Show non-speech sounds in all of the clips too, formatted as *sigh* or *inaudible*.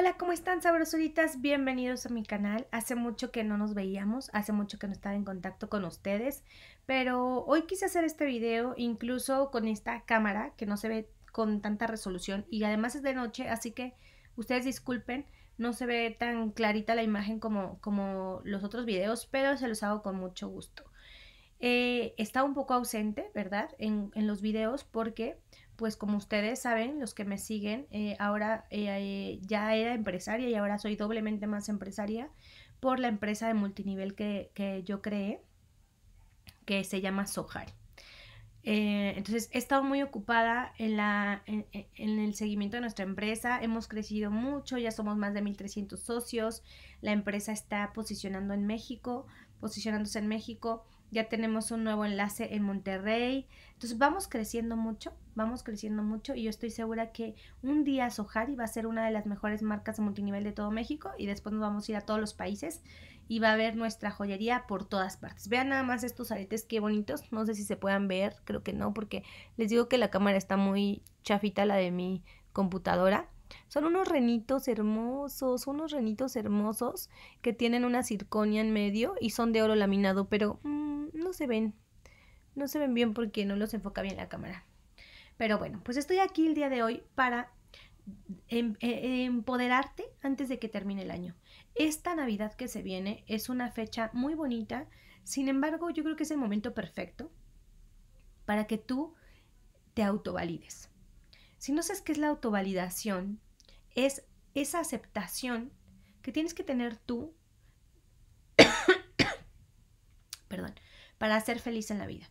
Hola, ¿cómo están sabrosuritas? Bienvenidos a mi canal. Hace mucho que no nos veíamos, hace mucho que no estaba en contacto con ustedes, pero hoy quise hacer este video incluso con esta cámara que no se ve con tanta resolución y además es de noche, así que ustedes disculpen, no se ve tan clarita la imagen como, como los otros videos, pero se los hago con mucho gusto. Eh, está un poco ausente, ¿verdad? En, en los videos porque pues como ustedes saben, los que me siguen, eh, ahora eh, eh, ya era empresaria y ahora soy doblemente más empresaria por la empresa de multinivel que, yo creé, que se llama Sohar. entonces he estado muy ocupada en, la, en, en, el seguimiento de nuestra empresa, hemos crecido mucho, ya somos más de 1.300 socios, la empresa está posicionando en México, posicionándose en México, ya tenemos un nuevo enlace en Monterrey. Entonces vamos creciendo mucho, vamos creciendo mucho y yo estoy segura que un día Sohari va a ser una de las mejores marcas de multinivel de todo México y después nos vamos a ir a todos los países y va a haber nuestra joyería por todas partes. Vean nada más estos aretes, qué bonitos. No sé si se puedan ver, creo que no, porque les digo que la cámara está muy chafita, la de mi computadora. Son unos renitos hermosos, unos renitos hermosos que tienen una circonia en medio y son de oro laminado, pero mm, no se ven. No se ven bien porque no los enfoca bien la cámara. Pero bueno, pues estoy aquí el día de hoy para em, e, empoderarte antes de que termine el año. Esta Navidad que se viene es una fecha muy bonita, sin embargo yo creo que es el momento perfecto para que tú te autovalides. Si no sabes qué es la autovalidación, es esa aceptación que tienes que tener tú, *coughs* perdón, para ser feliz en la vida.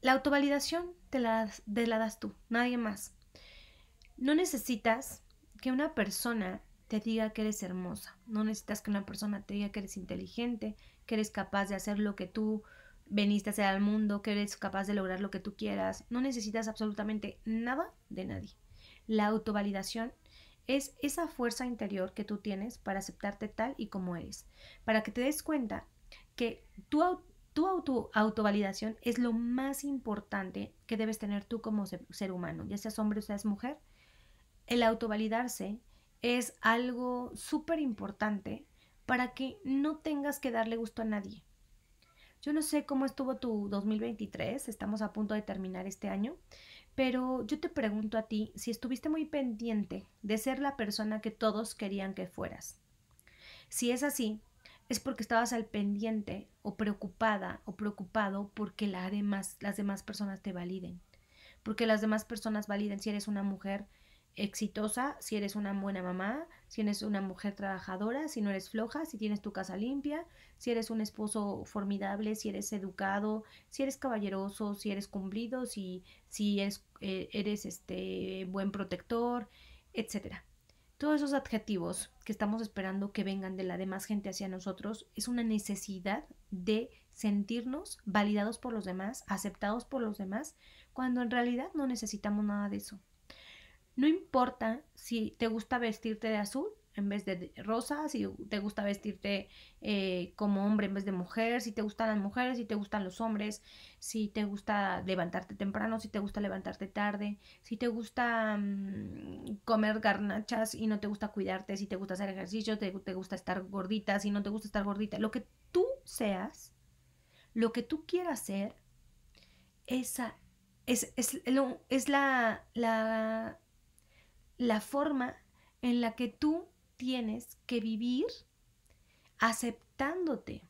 La autovalidación te la, te das tú, nadie más. No necesitas que una persona te diga que eres hermosa, no necesitas que una persona te diga que eres inteligente, que eres capaz de hacer lo que tú veniste a ser al mundo, que eres capaz de lograr lo que tú quieras. No necesitas absolutamente nada de nadie. La autovalidación es esa fuerza interior que tú tienes para aceptarte tal y como eres, para que te des cuenta que tu, tu autovalidación es lo más importante que debes tener tú como ser, ser humano, ya seas hombre o seas mujer. El autovalidarse es algo súper importante para que no tengas que darle gusto a nadie, yo no sé cómo estuvo tu 2023, estamos a punto de terminar este año, pero yo te pregunto a ti si estuviste muy pendiente de ser la persona que todos querían que fueras. Si es así, es porque estabas al pendiente o preocupada o preocupado porque las demás personas te validen, porque las demás personas validen si eres una mujer exitosa, si eres una buena mamá, si eres una mujer trabajadora, si no eres floja, si tienes tu casa limpia, si eres un esposo formidable, si eres educado, si eres caballeroso, si eres cumplido, si, si eres, eh, eres este buen protector, etcétera. Todos esos adjetivos que estamos esperando que vengan de la demás gente hacia nosotros es una necesidad de sentirnos validados por los demás, aceptados por los demás, cuando en realidad no necesitamos nada de eso. No importa si te gusta vestirte de azul en vez de rosa, si te gusta vestirte eh, como hombre en vez de mujer, si te gustan las mujeres, si te gustan los hombres, si te gusta levantarte temprano, si te gusta levantarte tarde, si te gusta mm, comer garnachas y no te gusta cuidarte, si te gusta hacer ejercicio, te, te gusta estar gordita, si no te gusta estar gordita, lo que tú seas, lo que tú quieras ser, esa es, es, es la, la la forma en la que tú tienes que vivir aceptándote,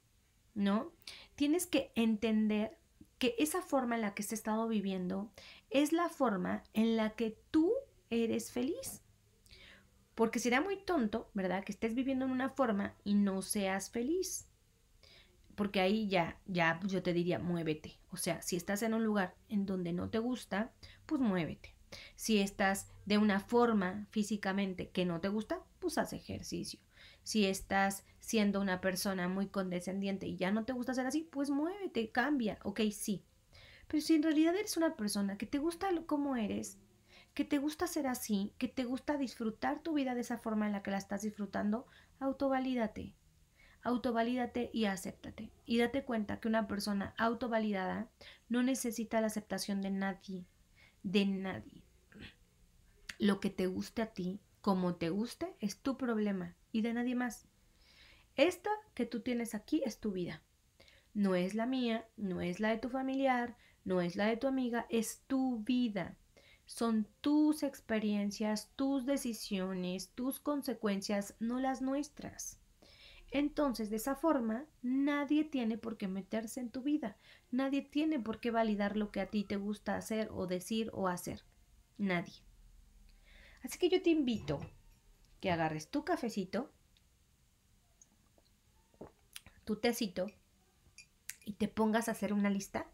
¿no? Tienes que entender que esa forma en la que has estado viviendo es la forma en la que tú eres feliz. Porque sería muy tonto, ¿verdad? Que estés viviendo en una forma y no seas feliz. Porque ahí ya, ya yo te diría, muévete. O sea, si estás en un lugar en donde no te gusta, pues muévete. Si estás de una forma físicamente que no te gusta, pues haz ejercicio. Si estás siendo una persona muy condescendiente y ya no te gusta ser así, pues muévete, cambia, ok, sí. Pero si en realidad eres una persona que te gusta como eres, que te gusta ser así, que te gusta disfrutar tu vida de esa forma en la que la estás disfrutando, autovalídate. Autovalídate y acéptate. Y date cuenta que una persona autovalidada no necesita la aceptación de nadie, de nadie lo que te guste a ti, como te guste, es tu problema y de nadie más. Esta que tú tienes aquí es tu vida. No es la mía, no es la de tu familiar, no es la de tu amiga, es tu vida. Son tus experiencias, tus decisiones, tus consecuencias, no las nuestras. Entonces, de esa forma, nadie tiene por qué meterse en tu vida, nadie tiene por qué validar lo que a ti te gusta hacer o decir o hacer. Nadie. Así que yo te invito que agarres tu cafecito, tu tecito, y te pongas a hacer una lista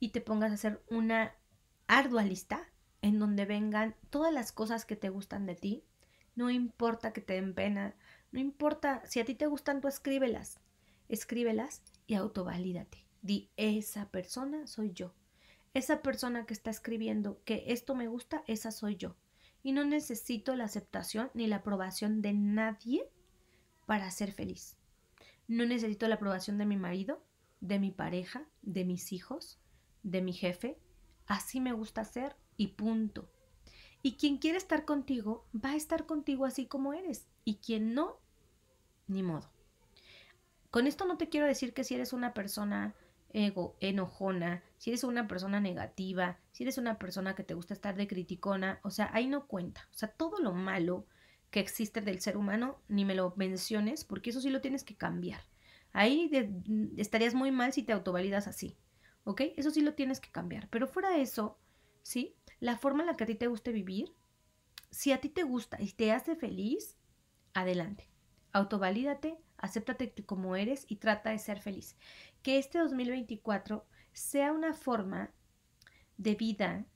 y te pongas a hacer una ardua lista en donde vengan todas las cosas que te gustan de ti. No importa que te den pena, no importa, si a ti te gustan, tú escríbelas. Escríbelas y autovalídate. Di, esa persona soy yo. Esa persona que está escribiendo que esto me gusta, esa soy yo y no necesito la aceptación ni la aprobación de nadie para ser feliz. No necesito la aprobación de mi marido, de mi pareja, de mis hijos, de mi jefe. Así me gusta ser y punto. Y quien quiere estar contigo, va a estar contigo así como eres. Y quien no, ni modo. Con esto no te quiero decir que si eres una persona ego, enojona, si eres una persona negativa, si eres una persona que te gusta estar de criticona, o sea, ahí no cuenta. O sea, todo lo malo que existe del ser humano, ni me lo menciones, porque eso sí lo tienes que cambiar. Ahí mm, estarías muy mal si te autovalidas así, ¿ok? Eso sí lo tienes que cambiar. Pero fuera de eso, ¿sí? La forma en la que a ti te guste vivir, si a ti te gusta y te hace feliz, adelante. Autovalídate, acéptate como eres y trata de ser feliz. Que este 2024 sea una forma de vida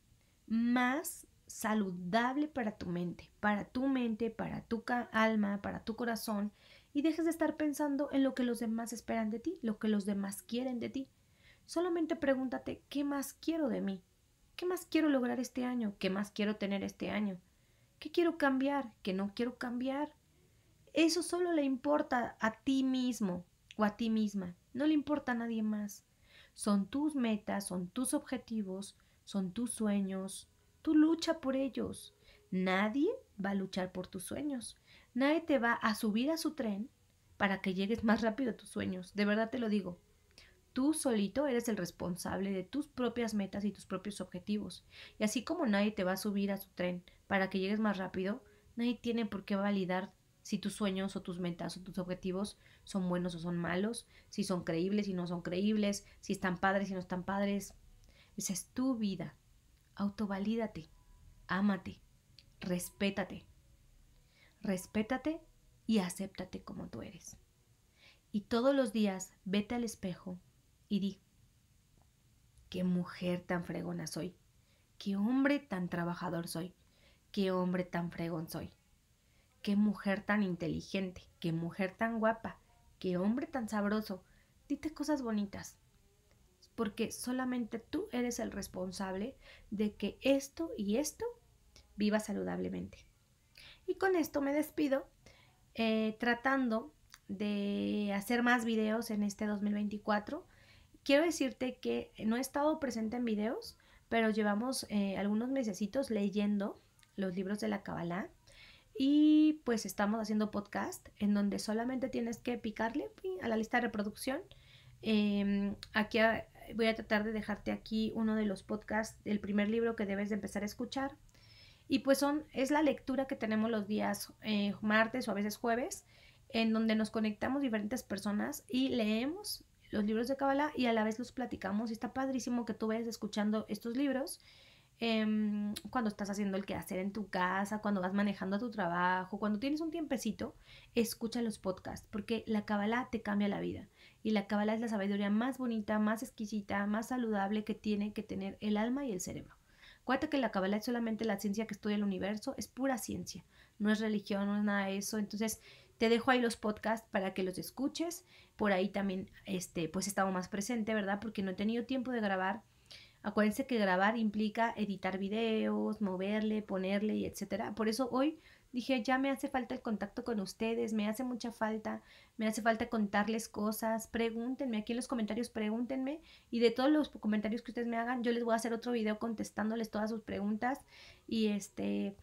más saludable para tu mente, para tu mente, para tu alma, para tu corazón y dejes de estar pensando en lo que los demás esperan de ti, lo que los demás quieren de ti. Solamente pregúntate, ¿qué más quiero de mí? ¿Qué más quiero lograr este año? ¿Qué más quiero tener este año? ¿Qué quiero cambiar? ¿Qué no quiero cambiar? Eso solo le importa a ti mismo o a ti misma, no le importa a nadie más. Son tus metas, son tus objetivos, son tus sueños. Tú lucha por ellos. Nadie va a luchar por tus sueños. Nadie te va a subir a su tren para que llegues más rápido a tus sueños. De verdad te lo digo. Tú solito eres el responsable de tus propias metas y tus propios objetivos. Y así como nadie te va a subir a su tren para que llegues más rápido, nadie tiene por qué validar si tus sueños o tus metas o tus objetivos son buenos o son malos, si son creíbles y no son creíbles, si están padres y no están padres. Esa es tu vida. Autovalídate, ámate, respétate. Respétate y acéptate como tú eres. Y todos los días vete al espejo y di, qué mujer tan fregona soy, qué hombre tan trabajador soy, qué hombre tan fregón soy. Qué mujer tan inteligente, qué mujer tan guapa, qué hombre tan sabroso. Dite cosas bonitas. Porque solamente tú eres el responsable de que esto y esto viva saludablemente. Y con esto me despido eh, tratando de hacer más videos en este 2024. Quiero decirte que no he estado presente en videos, pero llevamos eh, algunos mesecitos leyendo los libros de la Kabbalah y pues estamos haciendo podcast en donde solamente tienes que picarle a la lista de reproducción. Em, aquí ah, voy a tratar de dejarte aquí uno de los podcasts del primer libro que debes de empezar a escuchar. Y pues son, es la lectura que tenemos los días eh, martes o a veces jueves, en donde nos conectamos diferentes personas y leemos los libros de Kabbalah y a la vez los platicamos. Y está padrísimo que tú vayas escuchando estos libros Em, cuando estás haciendo el quehacer en tu casa, cuando vas manejando a tu trabajo, cuando tienes un tiempecito, escucha los podcasts, porque la Kabbalah te cambia la vida. Y la Kabbalah es la sabiduría más bonita, más exquisita, más saludable que tiene que tener el alma y el cerebro. Cuenta que la Kabbalah es solamente la ciencia que estudia el universo, es pura ciencia, no es religión, no es nada de eso. Entonces, te dejo ahí los podcasts para que los escuches. Por ahí también, este, pues estaba más presente, ¿verdad? Porque no he tenido tiempo de grabar Acuérdense que grabar implica editar videos, moverle, ponerle y etcétera. Por eso hoy dije, ya me hace falta el contacto con ustedes, me hace mucha falta, me hace falta contarles cosas, pregúntenme, aquí en los comentarios pregúntenme y de todos los comentarios que ustedes me hagan, yo les voy a hacer otro video contestándoles todas sus preguntas y este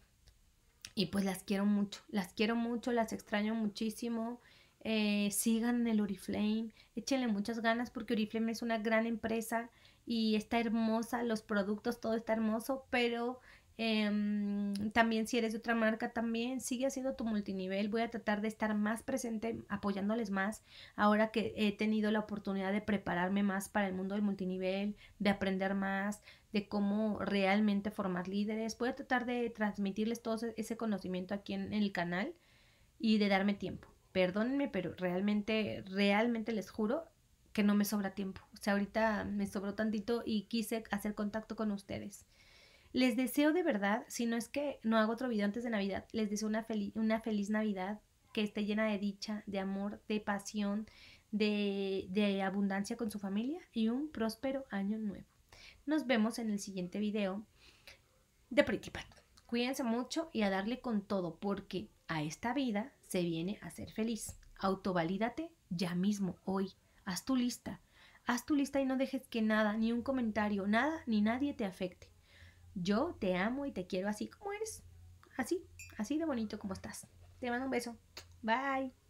y pues las quiero mucho, las quiero mucho, las extraño muchísimo. Eh, sigan el Oriflame, échenle muchas ganas porque Oriflame es una gran empresa y está hermosa, los productos, todo está hermoso, pero em, también si eres de otra marca, también sigue haciendo tu multinivel. Voy a tratar de estar más presente apoyándoles más ahora que he tenido la oportunidad de prepararme más para el mundo del multinivel, de aprender más, de cómo realmente formar líderes. Voy a tratar de transmitirles todo ese conocimiento aquí en el canal y de darme tiempo. Perdónenme, pero realmente, realmente les juro, que no me sobra tiempo. O sea, ahorita me sobró tantito y quise hacer contacto con ustedes. Les deseo de verdad, si no es que no hago otro video antes de Navidad, les deseo una, una feliz Navidad que esté llena de dicha, de amor, de pasión, de, de abundancia con su familia y un próspero año nuevo. Nos vemos en el siguiente video de Pretty Pat. Cuídense mucho y a darle con todo porque a esta vida se viene a ser feliz. Autovalídate ya mismo, hoy. Haz tu lista. Haz tu lista y no dejes que nada, ni un comentario, nada, ni nadie te afecte. Yo te amo y te quiero así como eres. Así, así de bonito como estás. Te mando un beso. Bye.